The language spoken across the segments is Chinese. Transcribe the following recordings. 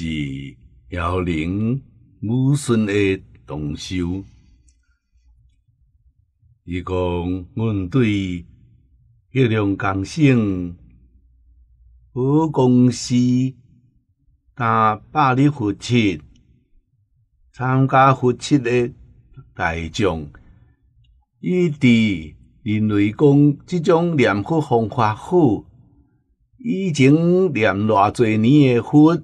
是姚零母孙的同修，伊讲阮对月亮港省好公司打百日佛七，参加佛七的大众，伊伫认为讲即种念佛方法好，以前念偌济年诶佛。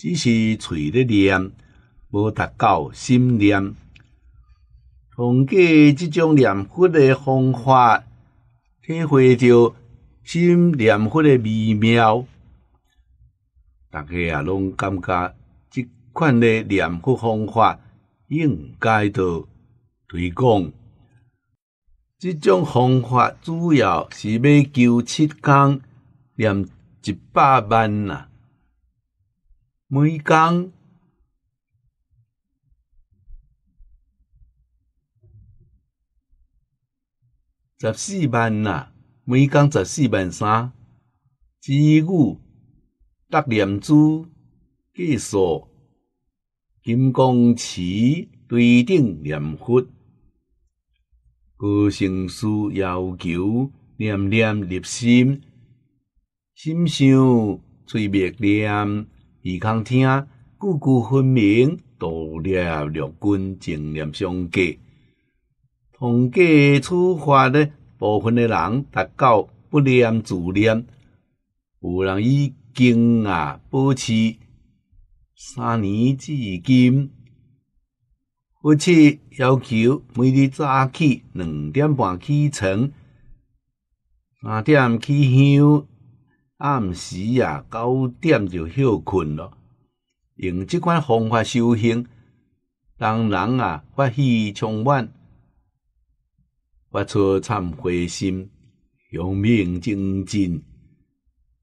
只是嘴咧念，无达到心念。通过即种念佛的方法，体会着心念佛的微妙，大家啊，拢感觉即款的念佛方法应该着推广。即种方法主要是要求七天念一百万呐。每工十四万呐，每工十四万三，知语得念珠，计数金刚持，对顶念佛，高声书要求，念念入心，心想随灭念。耳康听，句句分明，多列六军情念相隔。同计出发呢，部分的人达到不念自念，有人以经啊保持三年至今，而且要求每日早起两点半起床，三点起床。暗时啊，九点就休困咯。用即款方法修行，当人啊发气充满、发出忏悔心，用命精进，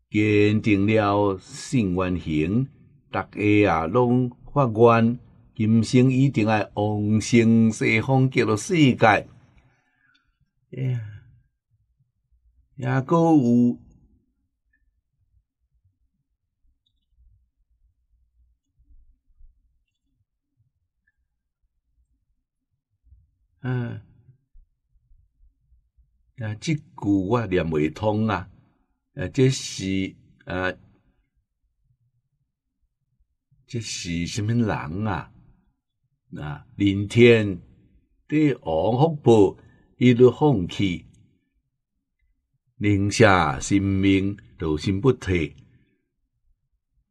坚定了信愿行，逐家啊拢发愿，今生一定爱往生西方极乐世界。哎呀，也有。啊，啊，即句我念未通啊！啊，这是啊，这是什么人啊？啊，临天帝王福报一路放弃。宁夏新明，道心不退，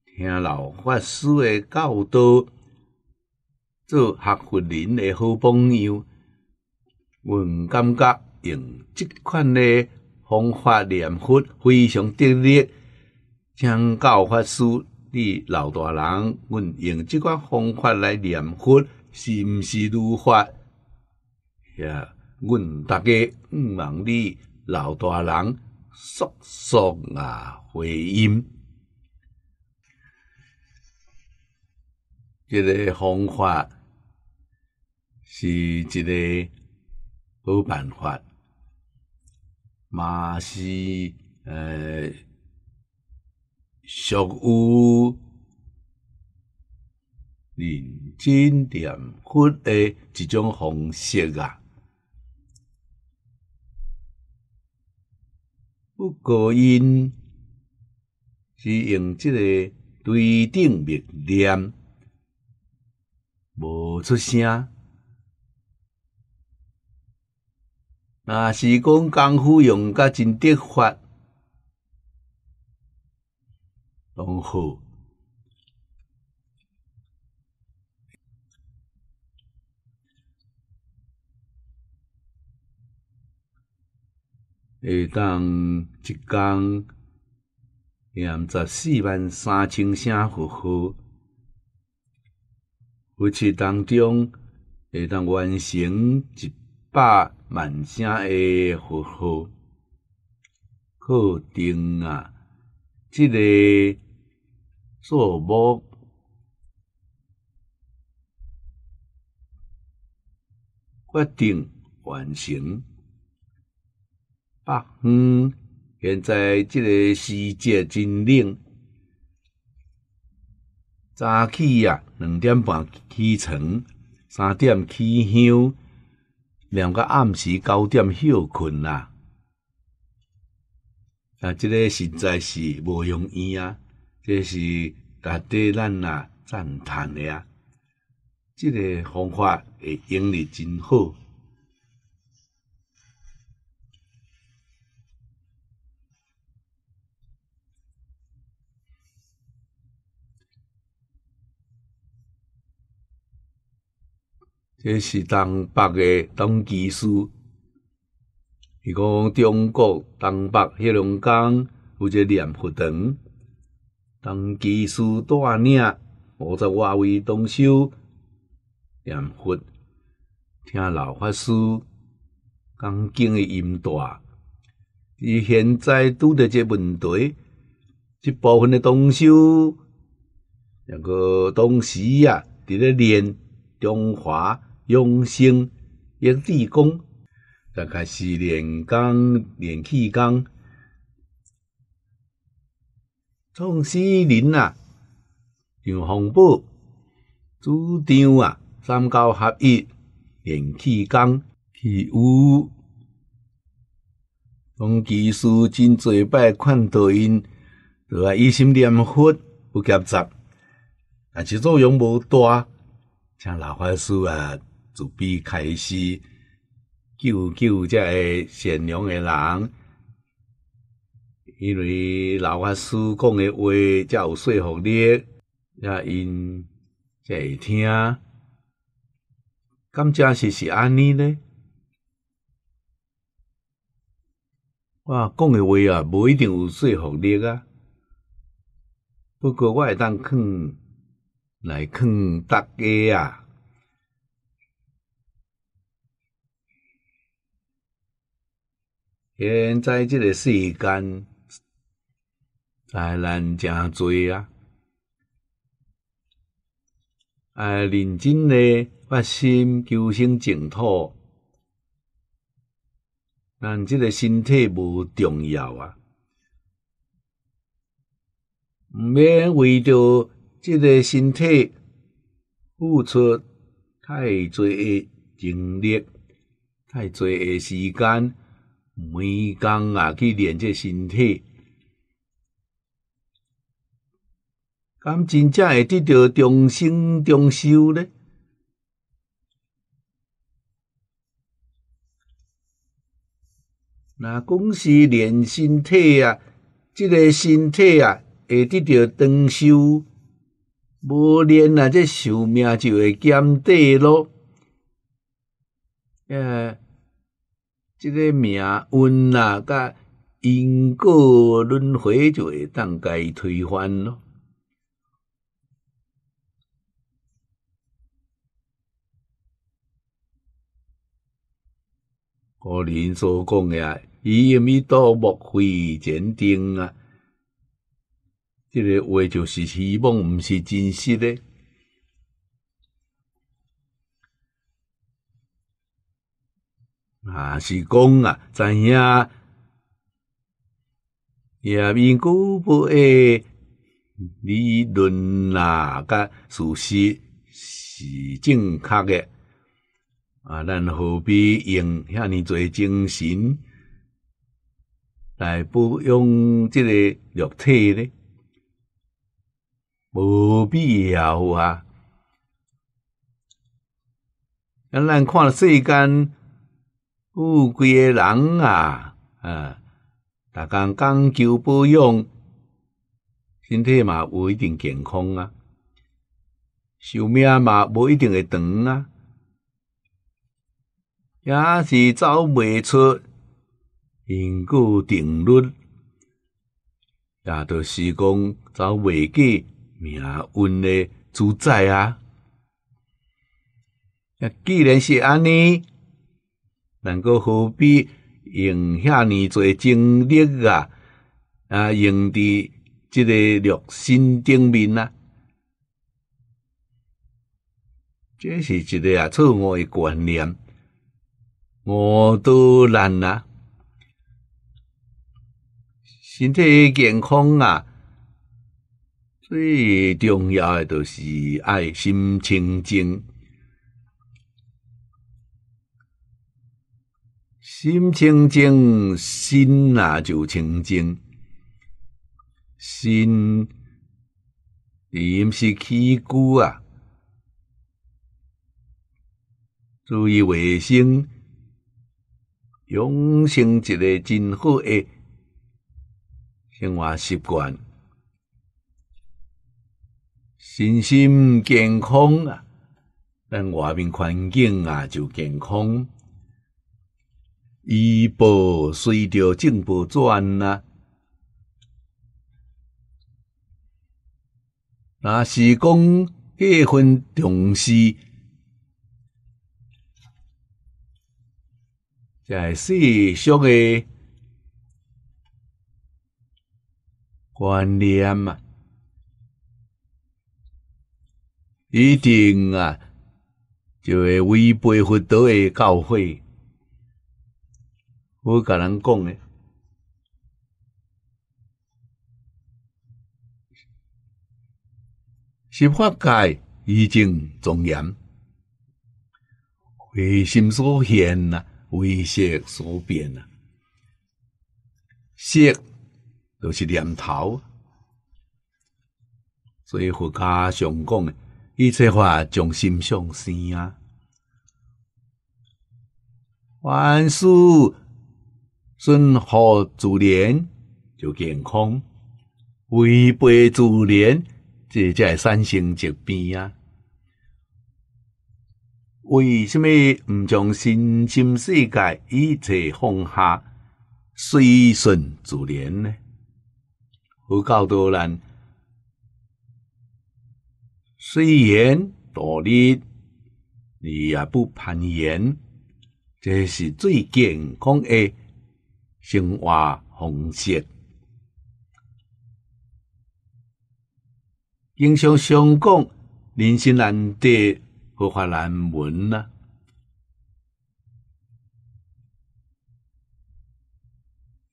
听老法师的教导，做学佛人的好榜样。阮感觉用即款诶方法念佛非常得力。请教法师，你老大人，阮用即款方法来念佛是毋是如法？呀，阮大家望你老大人速速啊回音。这个方法是一个。好办法，嘛是呃，属于认真念佛的一种方式啊。不过因是用即个对顶默念，无出声。那是讲功夫用甲真得法，拢好。会当一工廿十四万三千三毫毫，扶当中会当完成一百。万声的呼号，确定啊！这个数目决定完成。北方。现在这个世界真冷。早起啊，两点半起床，三点起香。连到暗时九点休困啦，啊，这个实在是无容易啊！这是值得咱啊赞叹的啊，这个方法会用诶，真好。这是东北嘅董其师，伊讲中国东北黑龙江有一个念佛堂，董其师带领五十多位同修念佛，听老法师讲经的音带。伊现在拄着一个问题，一部分的同修，那个当时啊，伫咧念中华。用生益气功，刚开始练功、练气功，创始人啊、上洪布、主张啊，三教合一练气功、气功。从技术真侪摆看抖音，都啊一心念佛，不夹杂，但是作用无大，像老法师啊。自比开始救救这些善良的人，因为老法师讲的话才有说服力，也因才会听。敢真实是安尼呢？我讲的话啊，无一定有说服力啊。不过我会当劝来劝大家啊。现在即个世间灾难正侪啊！爱认真诶，发心求生净土，咱即个身体无重要啊，毋免为着即个身体付出太侪诶精力、太侪诶时间。每工啊去练这身体，咁真正会得到终生长寿咧。那讲是练身体啊，这个身体啊会得到长寿，无练啊，这寿命就会减短咯。诶。这个命运啊，甲因果轮回就会当该推翻咯。古人所讲呀，伊认为多莫非前定啊，这个话就是希望，不是真实的。啊，是讲啊，知影也，因古不诶，理论啦、甲事实是正确诶。啊，咱何必用遐尼侪精神来保养即个肉体呢？无必要啊！咱看世间。富贵诶人啊，啊，逐工讲究保养，身体嘛无一定健康啊，寿命嘛无一定会长啊，也是走未出因果定律，也著是讲走未过命运诶主宰啊。那既然是安尼，能够何必用遐尼侪精力啊？啊，用伫即个肉心顶面啊，这是一个啊错误诶观念，我都难啊。身体健康啊，最重要诶，就是爱心清净。心清净，心啊就清净。心饮是起居啊，注意卫生，养成一个很好的生活习惯。身心健康啊，咱外面环境啊就健康。医保随着政府转啊。若是讲结份重视，在世俗的观念啊，一定啊就会违背佛陀的教诲。我个人讲嘞，是法界已经庄严，为心所现呐，为色所变呐，色就是念头，所以佛家常讲，一切法从心上生啊，万事顺乎自然就健康，违背自然，这会三生疾病啊！为什么毋将身心世界一切放下，随顺自然呢？有够多人，虽然努日，你也不攀岩，这是最健康诶。生活方式，经常常讲人生难得，无法难闻呐。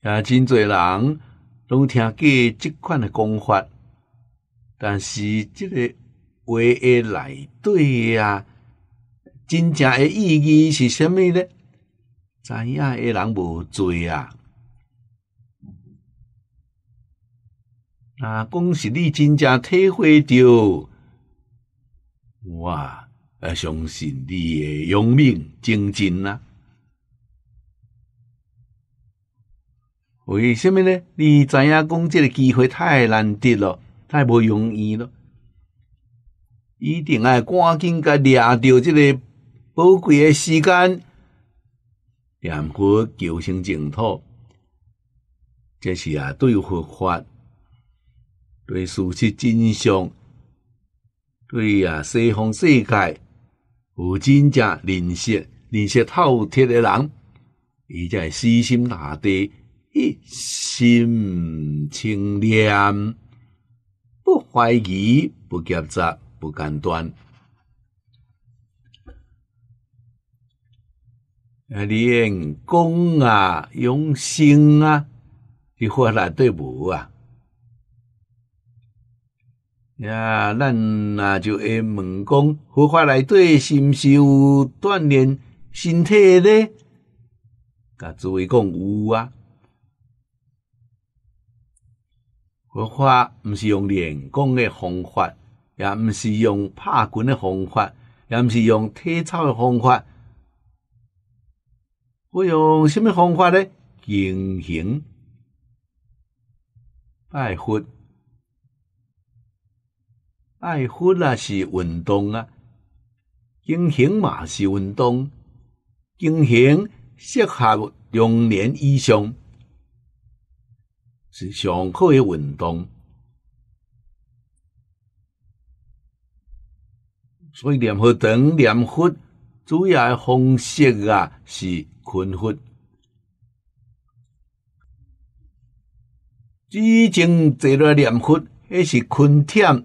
啊，真侪人拢听过即款诶讲法，但是即个话诶内底啊，真正诶意义是啥米呢？知影诶人无多啊。啊，讲是你真正体会到，我啊，相信你的勇命精进啊！为什么呢？你知影讲，即个机会太难得了，太不容易了，一定爱赶紧甲掠着即个宝贵的时间，念佛、求生净土，这是啊，对佛法。对事实真相，对啊，西方世界有真正认识、认识透彻的人，伊才会死心塌地，一心清廉，不怀疑，不夹杂，不间断。啊，练用功啊，用心啊，去换来对无啊。呀，咱啊就会问讲，佛法内底是毋是有锻炼身体呢？甲诸位讲有啊。佛法毋是用练功诶方法，也毋是用拍拳诶方法，也毋是用体操诶方法。我用什么方法咧？行行拜佛。爱佛啊是运动啊，经行嘛是运动，经行适合中年以上，是上好诶运动。所以念佛等念佛主要诶方式啊是群佛，之前坐咧念佛迄是困甜。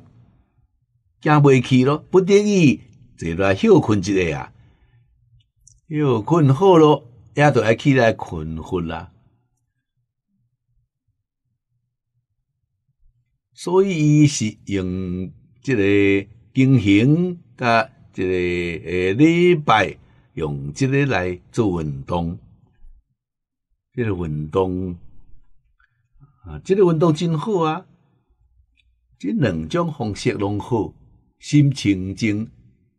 行未起咯，不得已坐来休困一下啊。休困好咯，也着爱起来困困啦。所以，伊是用即个经行甲即个礼拜，用即个来做运动。这个运动啊，这个运动真好啊。即两种方式拢好。心清净，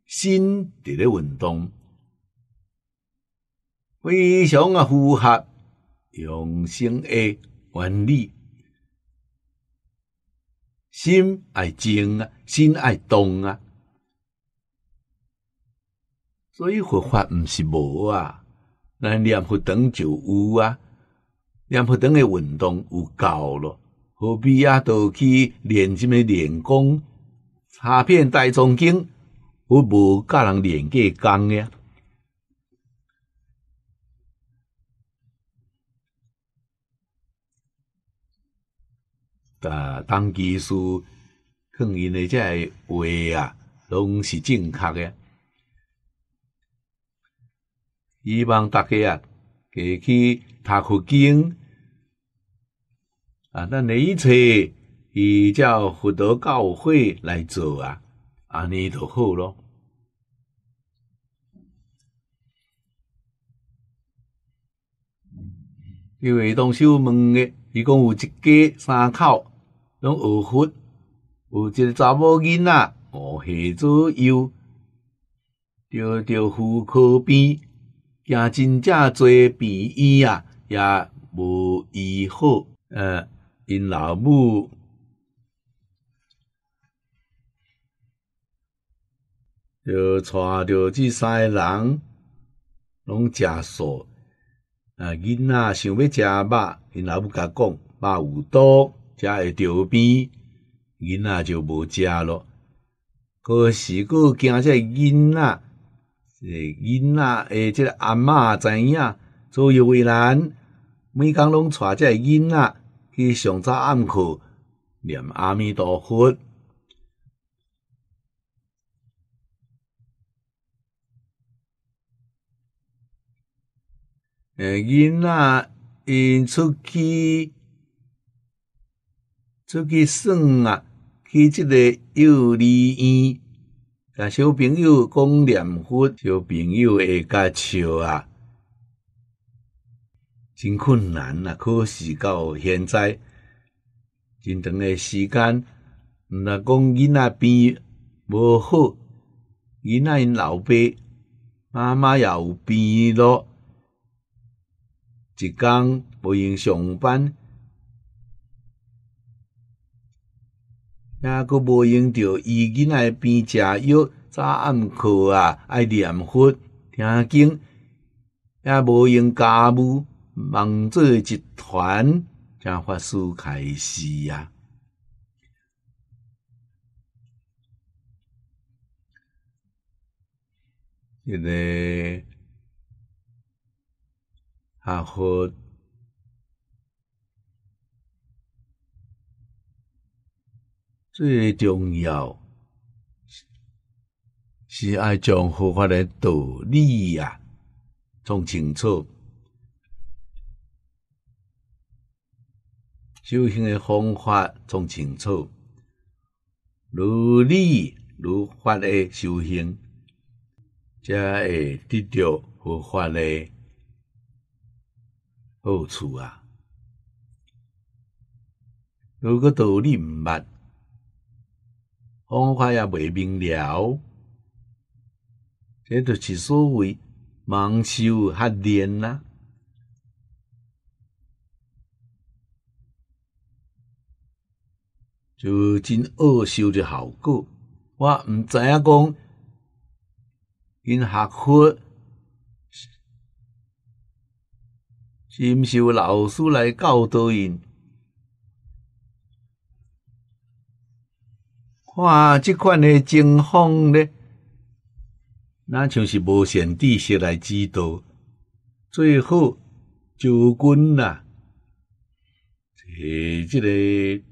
心伫咧运动，非常啊符合养生诶原理。心爱静啊，心爱动啊，所以佛法毋是无啊，咱念佛等就有啊，念佛等诶运动有够咯，何必啊？都去练什么练功？卡骗大众经，有无甲人练个工呀？啊，当技术讲因的这话啊，拢是正确个。希望大家啊，过去读佛经啊，那一次。伊叫福德教会来做啊，安尼就好咯。因为当初问个，伊讲有一家三口拢二婚，有一个查某囡仔五岁左右，着着妇科病，假真正做病医啊，也无医好，呃，因老母。就带着即三个人，拢食素。啊，囡仔想要食肉，因老母甲讲肉有毒，食会得病，囡仔就无食咯。可是佫惊这囡仔，个囡仔，诶，即个阿嬷知影左右为难，每工拢带这囡仔去上早暗课念阿弥陀佛。诶，囡仔因出去出去耍啊，去一个幼儿园，甲小朋友讲念佛，小朋友会甲笑啊，真困难啊。可是到现在真长诶时间，若讲囡仔病无好，囡仔因老爸妈妈也有病咯。一工无用上班，也佫无用着，一个人边食药、早暗课啊，爱念佛、听经，也无用家务，忙做一团，才发师开气啊，你个啊！和最重要是爱将佛法的道理啊，弄清楚修行的方法弄清楚，如理如法的修行，才会得到佛法的。好处啊！如果道理毋捌，方法也未明了。这就是所谓盲修瞎练啦，就真恶修的效果。我毋知影讲因学佛。因受老师来教导因，看即款诶情况咧，那像是无上知识来指导，最后就军啦，即即个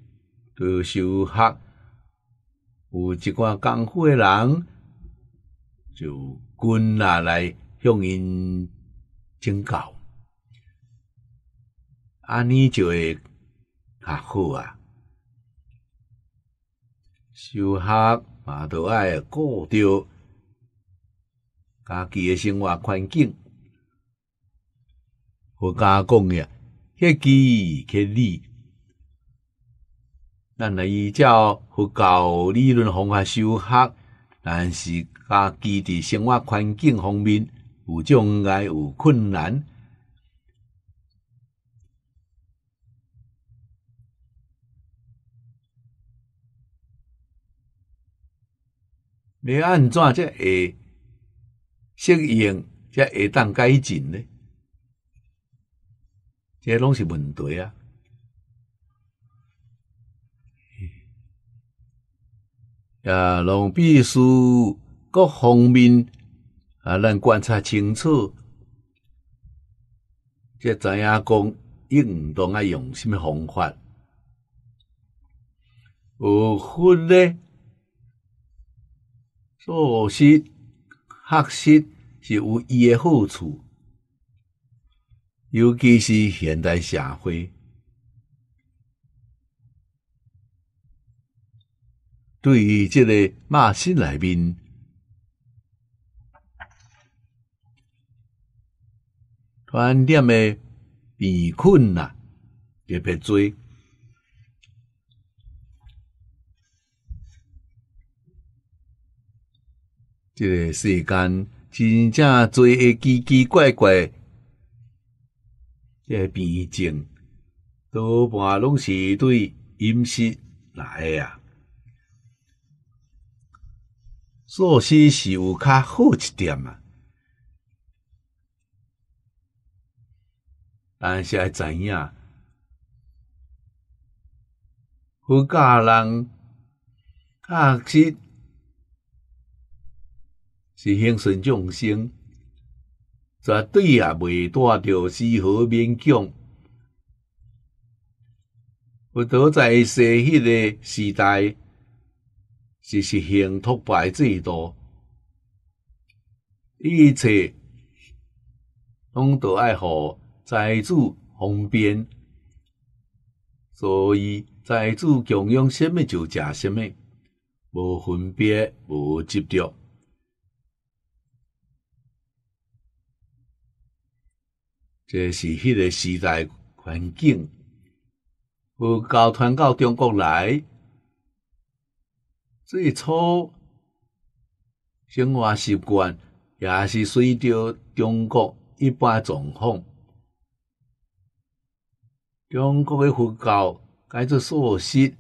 都修学有一寡功夫诶人，就军拿来向因请教。啊，你就会较好啊！修学嘛，都爱顾到家己诶生活环境和家讲呀，迄基、迄理。咱来依照佛教理论方法修学，但是家己伫生活环境方面有障碍、有困难。你安怎才会适应，才会当改进呢？这拢是问题啊！啊，拢必须各方面啊，咱观察清楚，才知影讲，应当啊用什么方法？有分呢？做学识，学习是有伊诶好处，尤其是现代社会，对于这个骂声内面，传染的病菌呐，特别追。这个世间真正最诶奇奇怪怪，这个病症多半拢是对饮食来诶啊。素食是有较好一点啊，但是爱知影，好教人确实。实行顺众生，绝对也未带着丝毫勉强。我倒在西迄个时代是实行托拜制度，一切拢都爱互财主方便，所以财主供养什么就食什么，无分别，无执着。这是迄个时代环境，佛教传到中国来，最初生活习惯也是随着中国一般状况。中国的佛教改做素食，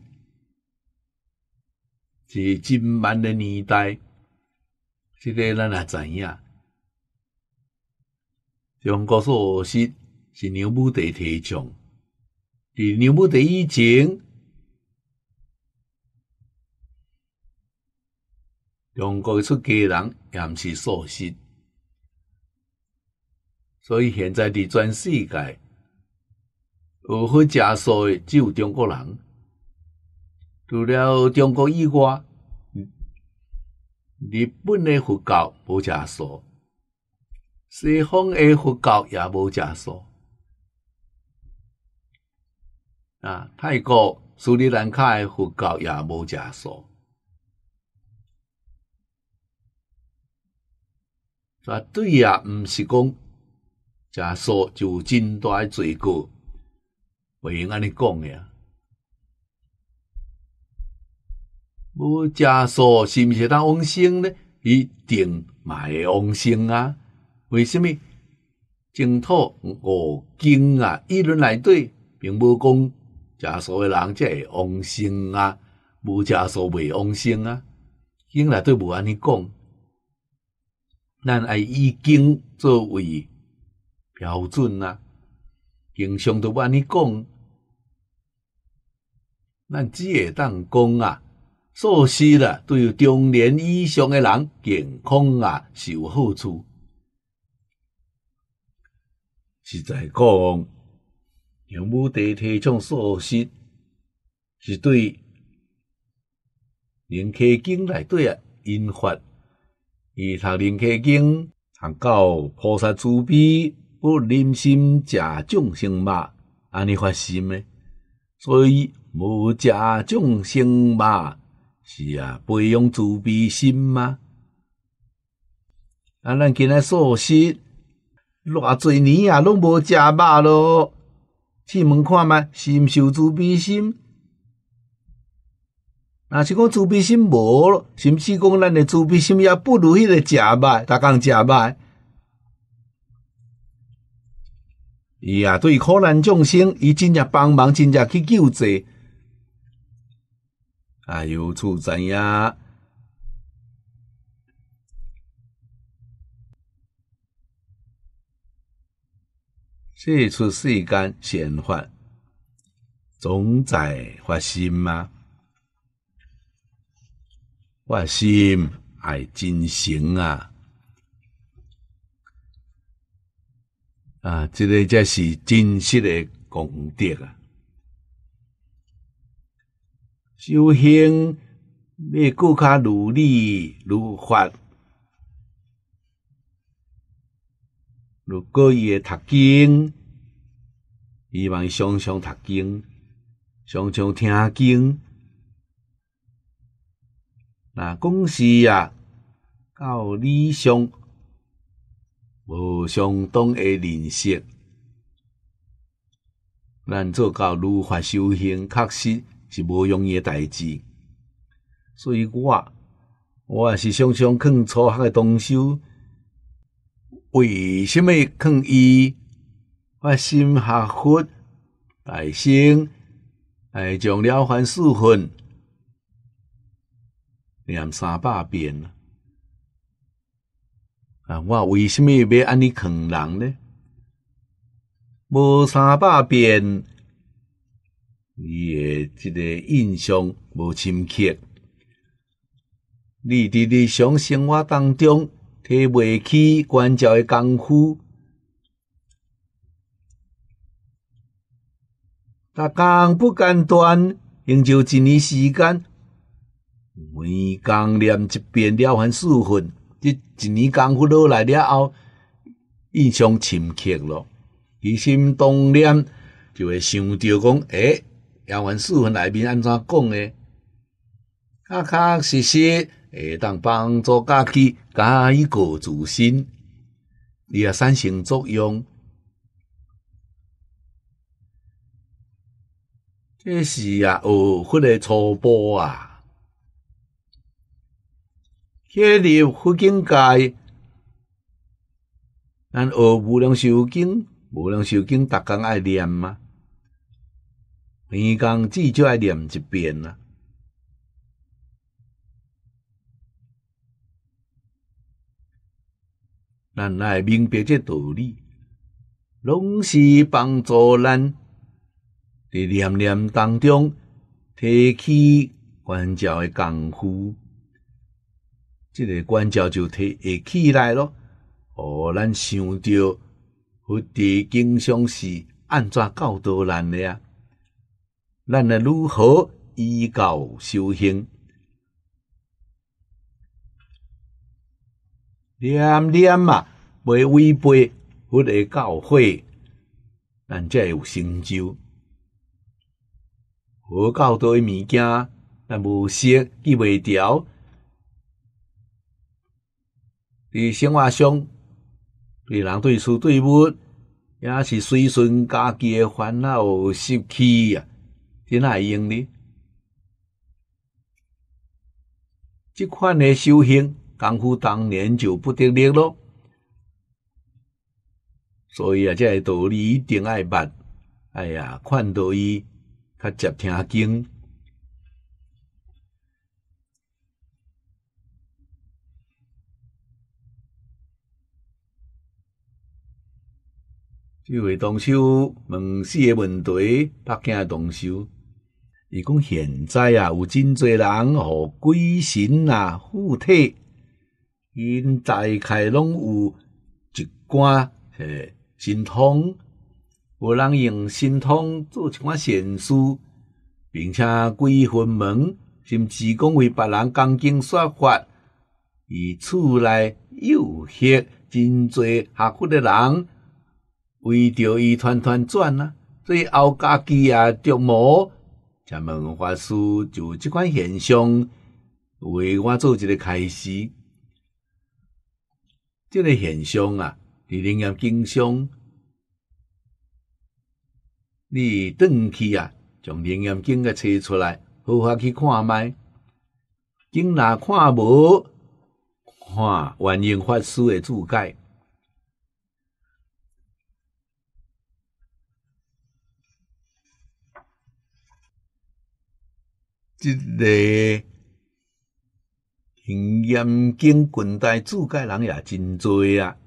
是真慢的年代，这个咱也知影。中国素食是牛不的提倡，是牛不的以前，中国出家人也是素食，所以现在伫全世界好食素诶，只有中国人，除了中国以外，日本诶佛教无食素。西方的佛教也无加受啊，泰国、斯里兰卡的佛教也无加受，是对呀，毋是讲加受就真大罪过，袂用安尼讲诶。啊。无加受是毋是当往生呢？一定嘛会往生啊？为虾米净土五经啊，议论来对，并无讲正所谓人才会往生啊，无正所谓往生啊，经来对无安尼讲，咱爱以经作为标准啊，经常都安尼讲，咱只会当讲啊，所思啦，对有中年以上诶人健康啊，是有好处。实在讲，用目帝提倡素食，是对《楞溪经》内底啊引发。伊读《楞溪经》，含到菩萨慈悲，不忍心食众生肉，安尼发心诶，所以无食众生肉，是啊，培养慈悲心嘛。啊，咱今日素食。偌侪年啊，拢无食肉咯。试问看觅，是毋是有自卑心？若是讲自卑心无是甚至讲咱的自卑心也不如迄个食肉、逐工食肉。伊啊，对苦难众生，伊真正帮忙，真正去救济。啊，有厝知影。这出世间现法总在发心吗？发心爱真行啊！啊，这个才是真实的功德啊！修行要更加努力如法。如果伊会读经，希望常常读经，常常听经，那讲是啊，教理想无相当的认识，咱做到如法修行，确实是无容易的代志。所以我，我也是常常劝初学的同西。为什么肯伊？发心合佛大心，还种了凡四分念三百遍啊？我为什么要安尼劝人呢？无三百遍，你的这个印象无深刻，你伫日常生活当中。他未起关照的功夫，逐工不间断，用就一年时间，每工念一遍《了凡四训》，这一年功夫落来了后，印象深刻咯。其心当念就会想着讲，哎，《了凡四训》内面安怎讲诶？确确实实。下当帮助家己加一个自信，也产生作用。这是啊，学佛的初步啊。建立佛根界，咱学无量寿经、无量寿经，逐工爱念吗？每工至少爱念一遍啊。咱来明白这道理，拢是帮助咱在念念当中提起关照的功夫，这个关照就提起来了。哦，咱想着佛地经常是安怎教导咱的啊？咱来如何依教修行？念念啊，袂违背，佛的教诲，但会有成就，学教多的物件，但无摄记未掉。伫生活中，对人、对事、对物，也是随顺家己的烦恼、习气啊，真会用呢？即款的修行。功夫当年就不得力咯，所以啊，这个道理一定要捌。哎呀，看到伊，较接听经。这位同修问四个问题，京的同修，伊讲现在啊，有真侪人和鬼神啊附体。因大概拢有一寡诶神通，有人用神通做一寡善事，并且归分门，甚至讲为别人讲经说法，伊厝内有吸真侪下苦的人为着伊团团转啊，最后家己也着魔，将门法师就即款现象为我做一个开始。这个现象啊，你灵验经上，你转去啊，将灵验经给切出来，好好去看卖，经哪看无？看原因法师的注解，即个。平阳境近代注解人也真多啊，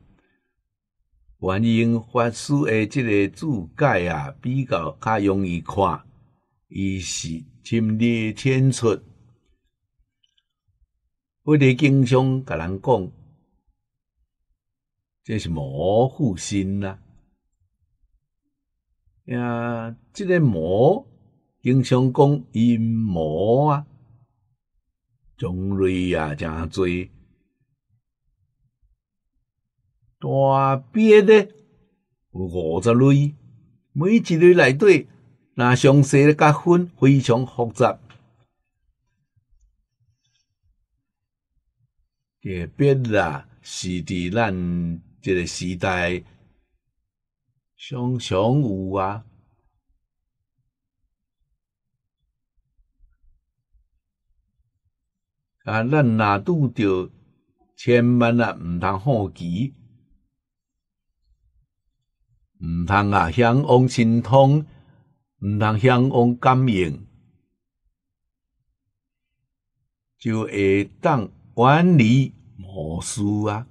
原因法师的这个注解啊比较较容易看，伊是尽力浅出。我哋经常甲人讲，这是魔附身啦，呀，这个魔经常讲阴魔啊。种类也真多，大笔的五十类，每一类内底那详细的加分非常复杂。特别啊，是伫咱这个时代常常有啊。啊，咱若拄着，千万啊，毋通好奇，毋通啊，向往神通，毋通向往感应，就会当远离魔术啊。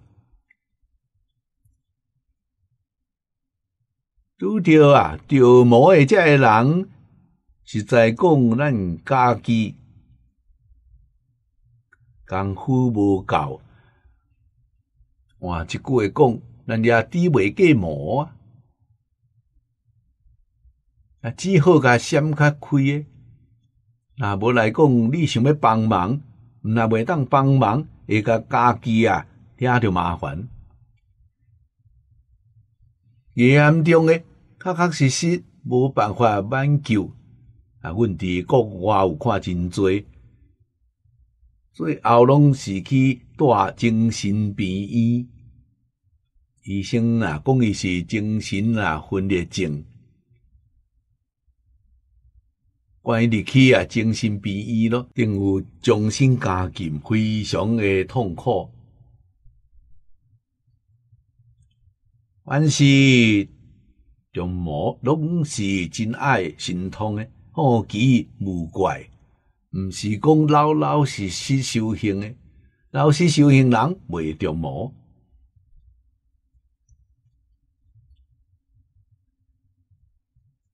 拄着啊，着魔诶，遮个人，实在讲咱家己。功夫无够，换一句话讲，咱也低袂过模啊，啊，只好甲较开诶。若无来讲，你想要帮忙，若袂当帮忙，会甲家己啊，惹着麻烦。严重诶，确确实实无办法挽救啊，阮伫国外有看真侪。最后拢是去大精神病医，医生啊讲伊是精神啊分裂症，关于入去啊精神病医咯，定有终身加禁，非常诶痛苦。凡是众某拢是真爱神通诶，好奇无怪！毋是讲老老实实修行诶，老实修行人袂着魔。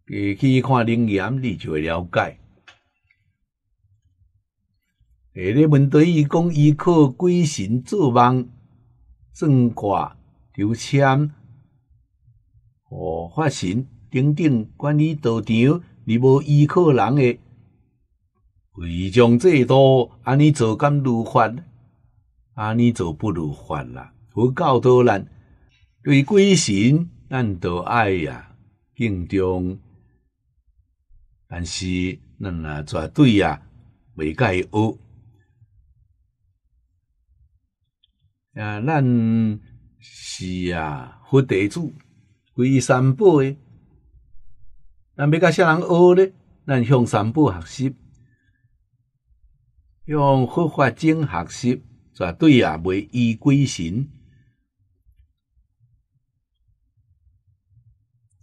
去去看灵验，你就会了解。下个问题，伊讲依靠鬼神做梦、装卦、抽签、画发神等等，管理道场，你无依靠人诶。为将最多，安尼做敢如法，安尼做不如法啦。佛教导咱对鬼神，咱都爱呀敬重，但是咱也绝对呀未该学。啊，咱是啊佛弟子皈三宝诶。咱未甲啥人学咧，咱向三宝学习。用佛法正学习，绝对啊！未依鬼神，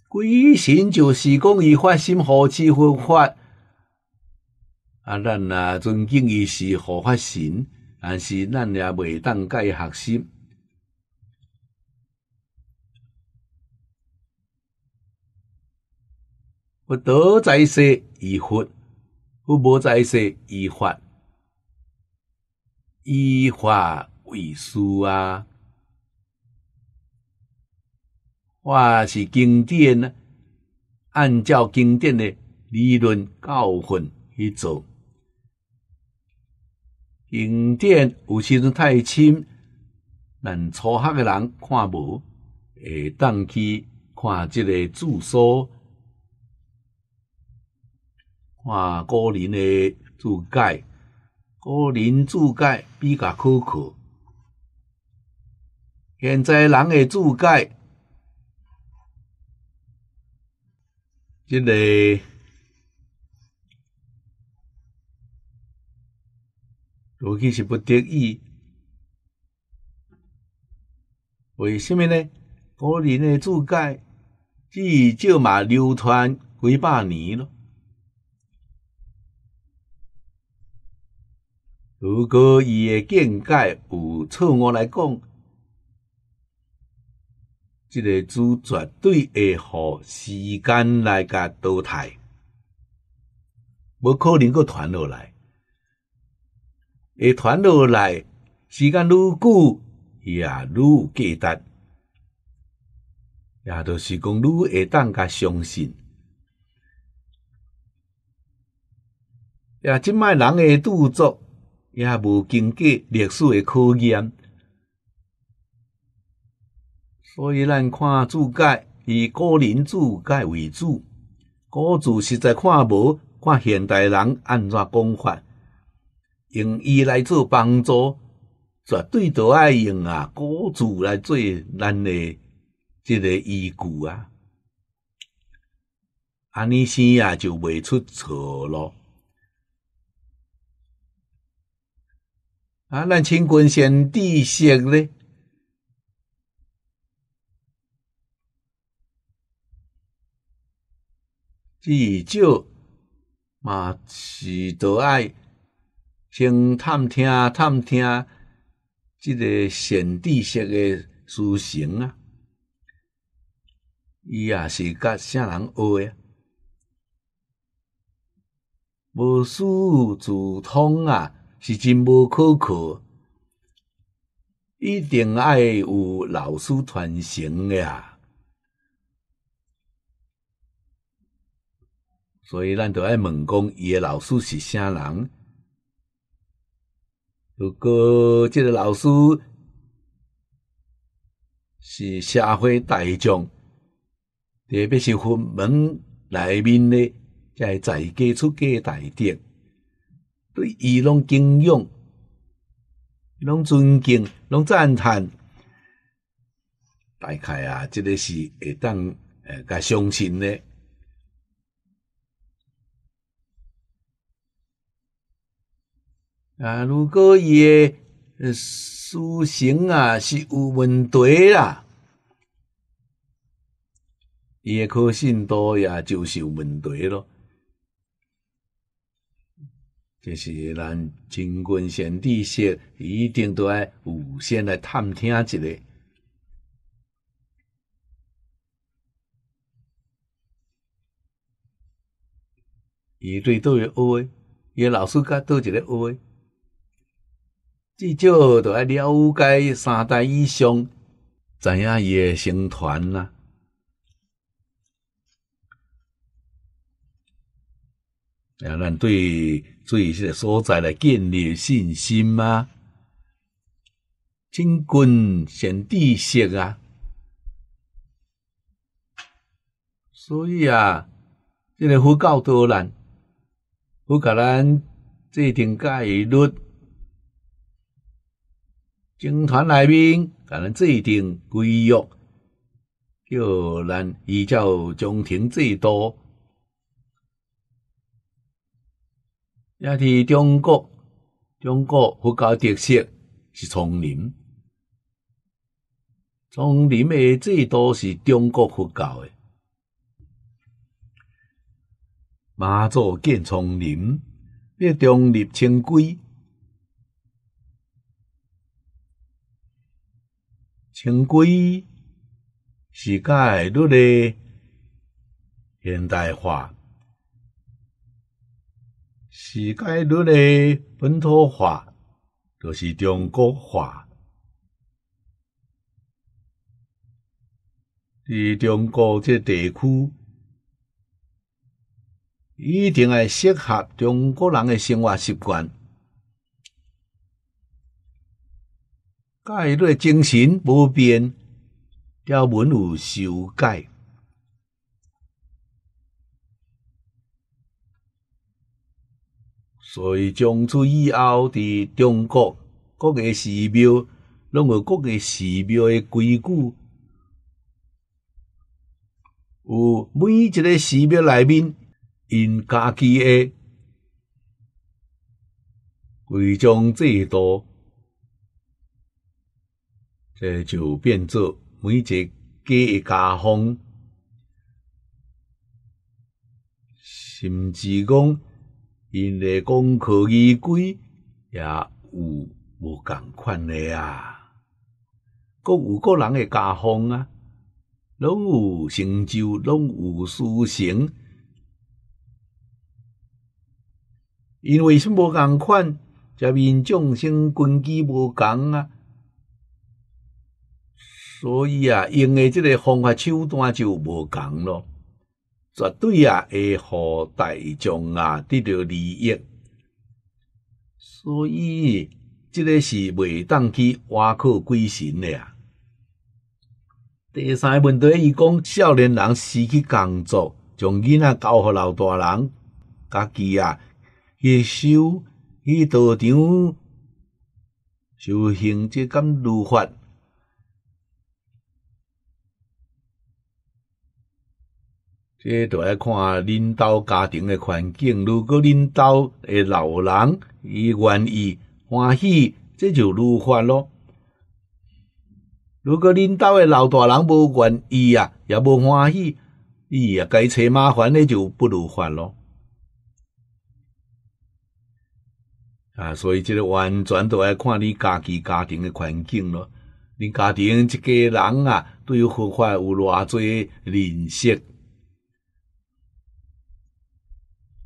鬼神就是讲伊法心何持佛法。啊，咱啊尊敬伊是护法神，但是咱也未当伊学习。佛德在说依佛，佛无在说依法。以法为师啊，我是经典按照经典的理论教训去做。经典有时阵太深，但初学的人看无，会当去看即个注疏，看个人的注解。古人注解比较可靠。现在人的注解，这个完全是不得已。为什么呢？古人的注解至少嘛流传几百年了。如果伊诶见解有错误来讲，这个主绝对会互时间来甲淘汰，无可能佫传落来。会传落来，时间愈久，伊也愈有价值，也著是讲愈会当甲相信。呀，即卖人诶著作。也无经过历史诶考验，所以咱看注解以古文注解为主，古字实在看无，看现代人安怎讲法，用伊来做帮助，绝对都爱用啊古字来做咱诶即个依据啊，安尼生啊就袂出错咯。啊，咱清君先帝学咧，至少嘛是都爱先探听探听即个先帝学诶，书型啊，伊也是甲啥人学诶？无师自通啊！是真无可靠，一定爱有老师传承啊。所以咱都爱问讲伊的老师是啥人。如果即个老师是社会大众，特别是分门里面的，在在给出给大点。对，伊拢敬仰，拢尊敬，拢赞叹，大概啊，这个是会当诶，甲相信诶。啊，如果伊诶思想啊是有问题啦，伊诶可信度也就是有问题咯。这是咱前军先帝时，一定都要有先来探听一下，伊对倒位学诶，伊诶老师甲倒一个学诶，至少都爱了解三代以上，知影伊诶成团啦。让咱对这些所在来建立信心吗？增君先知识啊！所以啊，这个佛教多人，我给咱制定戒律，经团内面可咱制定规约，叫咱依照宗庭制度。也是中国，中国佛教特色是丛林，丛林的最多是中国佛教的。马祖建丛林，别中立清规，清规是该入的现代化。世界语的本土化就是中国化，伫中国这地区一定爱适合中国人的生活习惯。世界精神不变，条文有修改。所以，从此以后，伫中国各个寺庙，拢有各个寺庙的规矩。有每一个寺庙内面，因家己的规章制度，这就变作每一个家家风，甚至讲。因为讲科技规也有无共款的啊，各有各人的家风啊，拢有成就，拢有修行。因为什无共款？则民众生根基无共啊，所以啊，用的即个方法手段就无共咯。绝对啊，会互大众啊得到利益，所以这个是袂当去挖苦鬼神的啊。第三个问题，伊讲少年人失去工作，将囡仔交互老大人，家己啊，去修去道场修行，即敢如法？这都要看领导家庭的环境。如果领导的老人伊愿意欢喜，这就如发咯。如果领导的老大人无愿意啊，也无欢喜，伊也该找麻烦的就不如法咯。啊，所以这个完全都要看你家己家庭的环境咯。你家庭一家人啊，对有好有偌侪认识。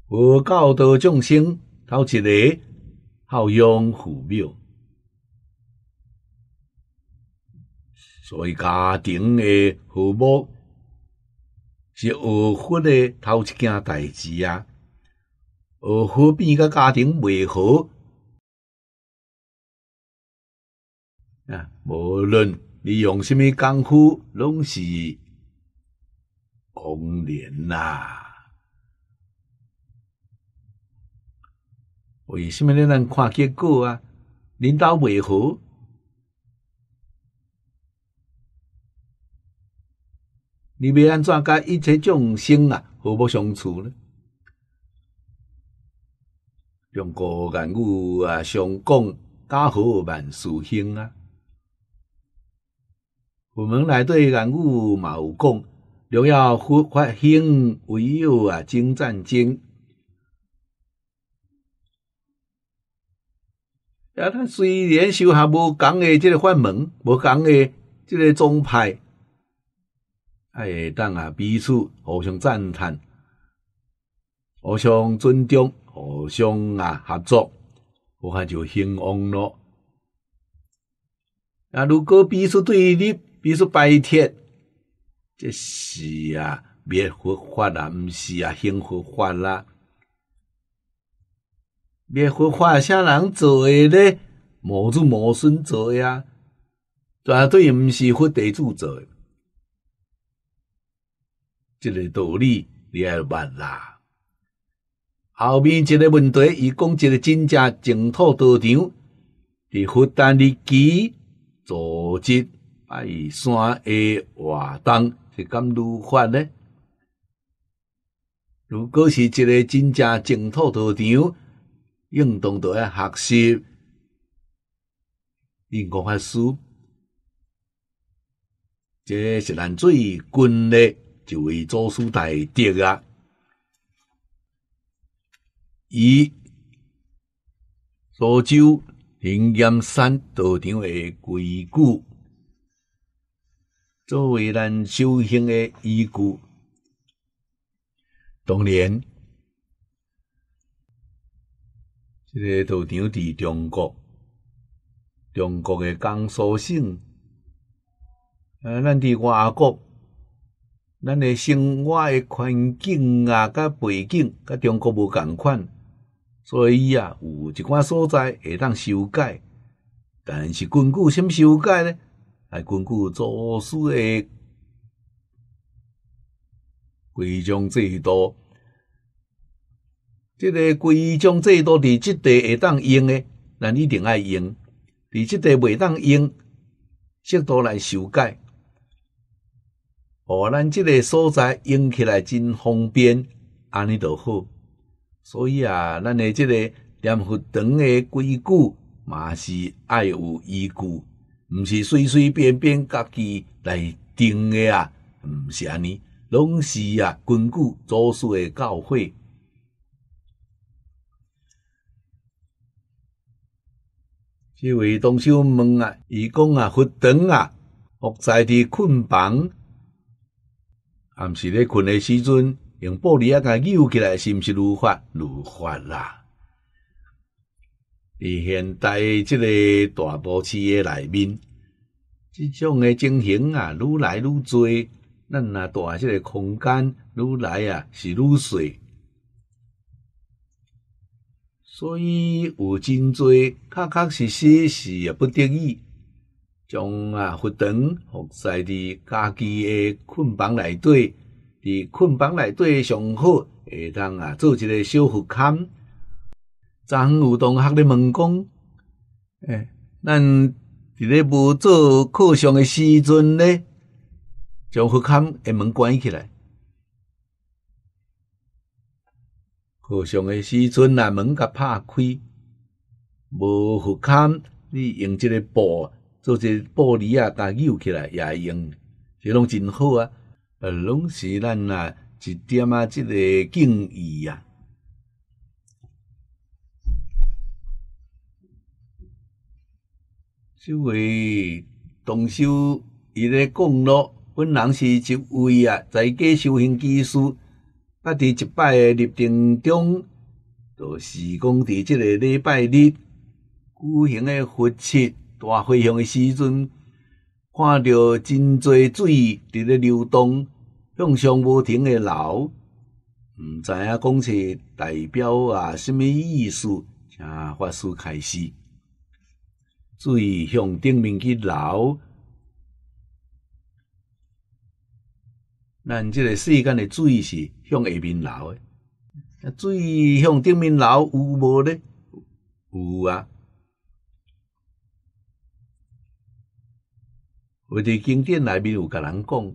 无教导众生，头一个好养父母，所以家庭的和睦是学佛的头一件代志啊！学佛变个家庭未好啊，无论你用什么功夫，拢是功练啊。为什么你能看结果啊？领导为何？你要安怎甲一切众生啊和睦相处呢？中国谚语啊常讲“家和万事兴”啊。我们内底谚语嘛有讲：“荣要互发兴，唯有啊精战精。”啊，他虽然修还无讲诶，即个法门无讲诶，即个宗派，啊会当啊彼此互相赞叹，互相尊重，互相啊合作，我还就兴旺咯。啊，如果彼此对立，彼此拜天，这是啊灭佛法啊，毋是啊兴佛法啦。灭佛化啥人做诶咧？无主无孙做诶啊，绝对毋是佛弟子做诶。这个道理你也捌啦。后面一个问题，伊讲一个真正净土道场，伫佛诞日期组织阿山诶活动是咁如法呢？如果是一个真正净土道场，应当都要学习，练功、法书，这是咱最近的，一位祖师大德啊！以苏州灵岩山道场的规矩，作为咱修行的依据，当年。个道场伫中国，中国诶江苏省，咱伫外国，咱诶生活诶环境啊，甲背景甲中国无共款，所以啊，有一寡所在会当修改，但是根据甚物修改呢？系根据作师诶规章制度。即个规章制度伫即地会当用诶，咱一定爱用。伫即地袂当用，适度来修改。哦，咱即个所在用起来真方便，安尼著好。所以啊，咱诶即个念佛堂诶规矩，嘛是爱有依据，毋是随随便便家己来定诶啊，毋是安尼，拢是啊，根据祖师诶教诲。这位同修问啊，伊讲啊，学堂啊，现在的困房，按时咧困诶时阵，用玻璃啊，甲扭起来，是毋是如法如法啦？伫现代即个大都市诶内面，即种诶情形啊，愈来愈多，咱啊，大即个空间愈来啊，是愈细。所以有真侪确确实实是也不得已将啊学堂学在伫家己诶困房内底，伫困房内底上好会当啊做一个小护龛。昨昏有同学咧问讲，诶咱伫咧无做课上的时阵咧，将护龛会门关起来。合上的时阵，那门甲拍开，无合坎，你用即个布做一玻璃啊，甲入起来也用，这拢真好啊，呃，拢是咱啊一点啊，即个敬意啊。即位同修伊咧讲咯，本人是一位啊在家修行居士。啊，伫一摆诶，立定中就是讲伫即个礼拜日举行诶佛七大法诶时阵，看着真侪水伫咧流动，向上无停诶流，毋知影讲是代表啊，虾米意思？请法师开始，注意向顶面去流，咱即个世间诶水是。向下面流诶，水向顶面流有无咧？有啊。有伫经典内面有甲人讲，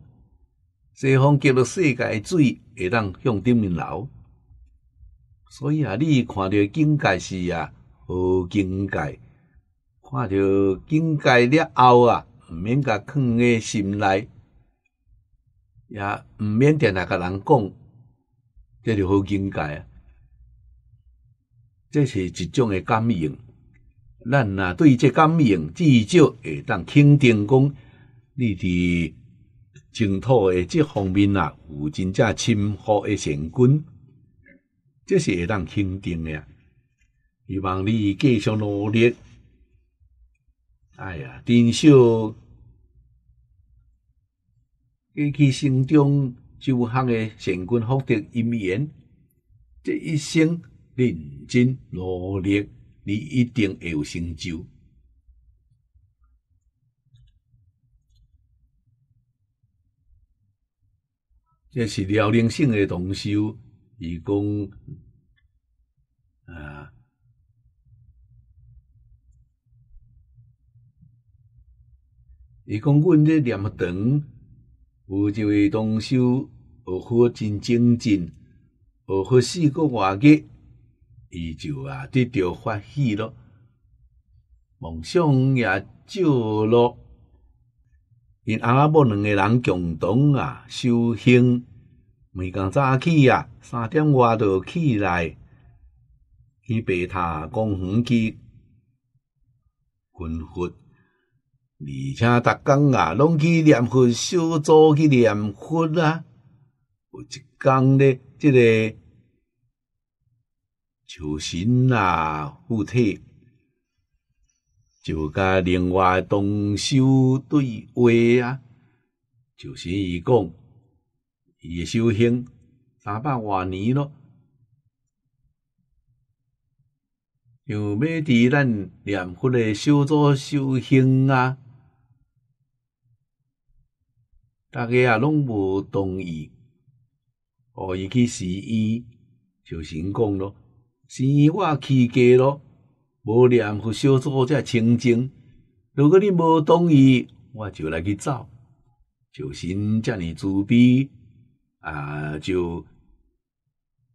西方极乐世界水会当向顶面流。所以啊，你看到境界是啊好境界，看到境界了后啊，毋免甲藏诶心内，也毋免定那甲人讲。这是好境界啊！这是一种的感应。咱若对这感应至少会当肯定讲，你伫净土的这方面啊，有真正深厚的成功，这是会当肯定的。希望你继续努力。哎呀，珍惜，过去成长。就通诶，成功福德因缘，这一生认真努力，你一定会有成就。这是辽宁省诶，同修伊讲，啊，伊讲阮咧念堂有一位同修学佛真精进，学佛四个外月，伊就啊得到欢喜咯，梦想也照咯。因阿伯两个人共同啊修行，每天早起啊三点外就起来去白塔公园去军佛。而且，逐工啊，拢去念佛小组去念佛啊。有一工咧，即个求神啊，附体就甲另外同修对话啊。求神伊讲，伊诶修行三百多年咯，想要伫咱念佛诶小组修行啊。大家啊，拢无同意，互伊去死。伊就先讲咯，死伊我起价咯，无念佛小组才清净。如果你无同意，我就来去走，就先这么自卑，啊，就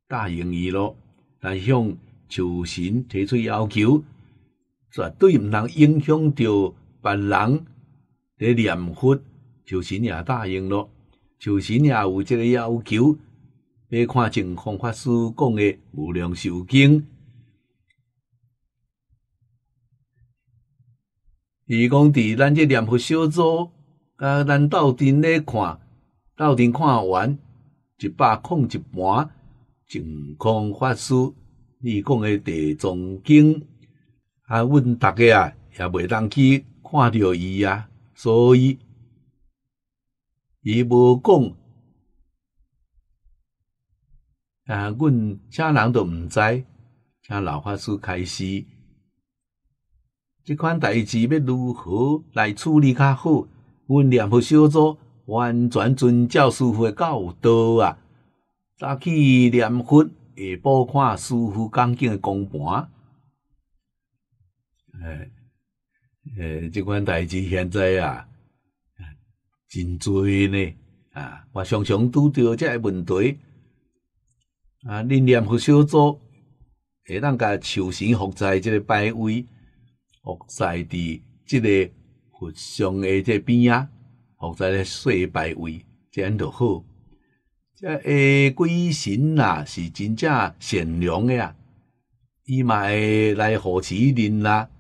答应伊咯。但向求神提出要求，绝对毋通影响到别人伫念佛。求神也答应了，求神也有即个要求，要看情况法师讲的无量寿经。伊讲伫咱这念佛小组，甲咱斗阵咧看，斗阵看完一百空一盘情况法师伊讲的地藏经，啊，阮逐个啊，也袂当去看着伊啊，所以。伊无讲，啊，阮啥人都唔知。从老法师开始，这款代志要如何来处理较好？阮念佛小组完全尊教师父教导啊。早起念佛，下晡看师父讲经的公盘。哎，哎，这款代志现在啊。真多呢，啊！我常常拄着即个问题，啊！恁念佛小组会当甲求神护在即个拜位，护在伫即个佛像诶即边啊，护在咧小拜位，即样就好。即个鬼神啦，是真正善良诶啊，伊嘛会来扶持恁啦。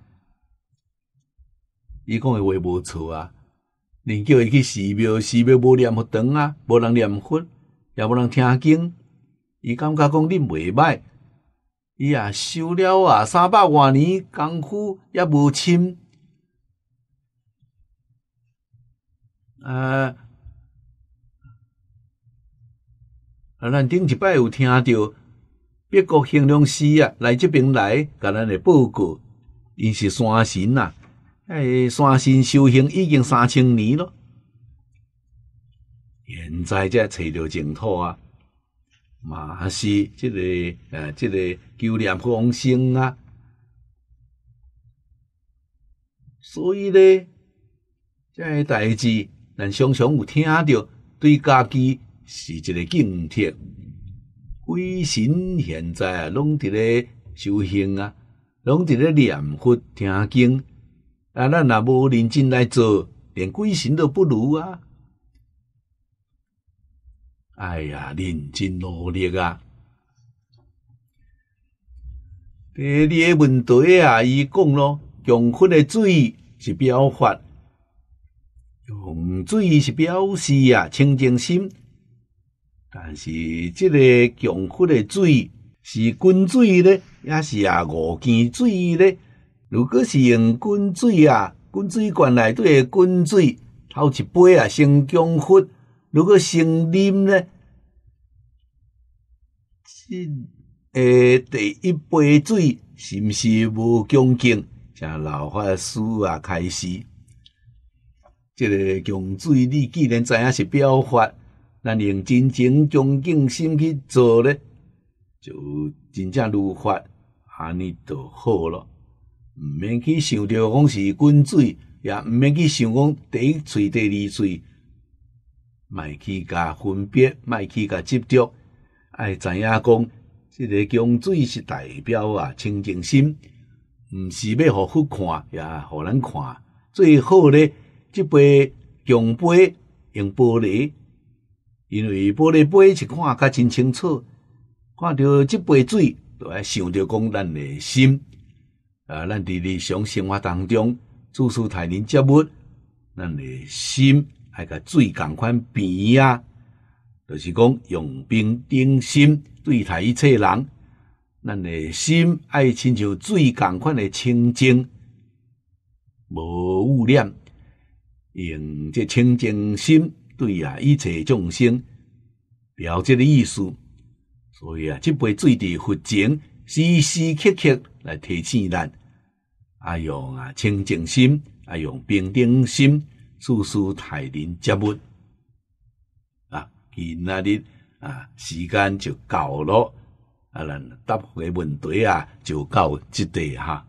伊讲诶话无错啊。人叫伊去寺庙，寺庙无念佛堂啊，无人念佛，也无人听经。伊感觉讲恁袂歹，伊啊修了啊三百多年功夫也无深。啊，啊，咱顶一摆有听到别国兴隆师啊来即边来甲咱诶报告，伊是山神啊。哎，山神修行已经三千年咯，现在才找到净土啊！嘛是即个呃，即个求念方生啊。所以呢，即个代志，咱常常有听到，对家己是一个警惕。鬼神现在啊，拢伫咧修行啊，拢伫咧念佛听经。啊，咱若无认真来做，连鬼神都不如啊！哎呀，认真努力啊！第二个问题啊，伊讲咯，穷苦的水是表法，穷水是表示啊清净心。但是即个穷苦的水是滚水呢，抑是啊五斤水呢？如果是用滚水啊，滚水罐内底诶滚水泡一杯啊，先降火。如果先啉咧，这诶第一杯水是毋是无恭敬？从老法师啊开始，即个降水，你既然知影是表法，咱用真情恭敬心去做咧，就真正如法，安尼就好咯。毋免去想着讲是滚水，也毋免去想讲第一水第二水，卖去甲分别，卖去甲执着，爱知影讲，这个江水是代表啊清净心，毋是要互佛看，也互咱看。最好咧，即杯江杯用玻璃，因为玻璃杯是看较真清楚，看着即杯水，就爱想着讲咱诶心。啊！咱伫日常生活当中，处处台林植物，咱的心爱甲水共款平啊，就是讲用平等心对待一切人。咱的心爱亲像水共款的清净，无污染，用这清净心对啊一切众生，了解个意思。所以啊，即杯水伫佛前时时刻刻。来提醒咱，啊用啊清净心，啊用平等心，处处待人接物。啊，今仔日啊时间就到咯，啊，咱答复诶问题啊就到即地哈。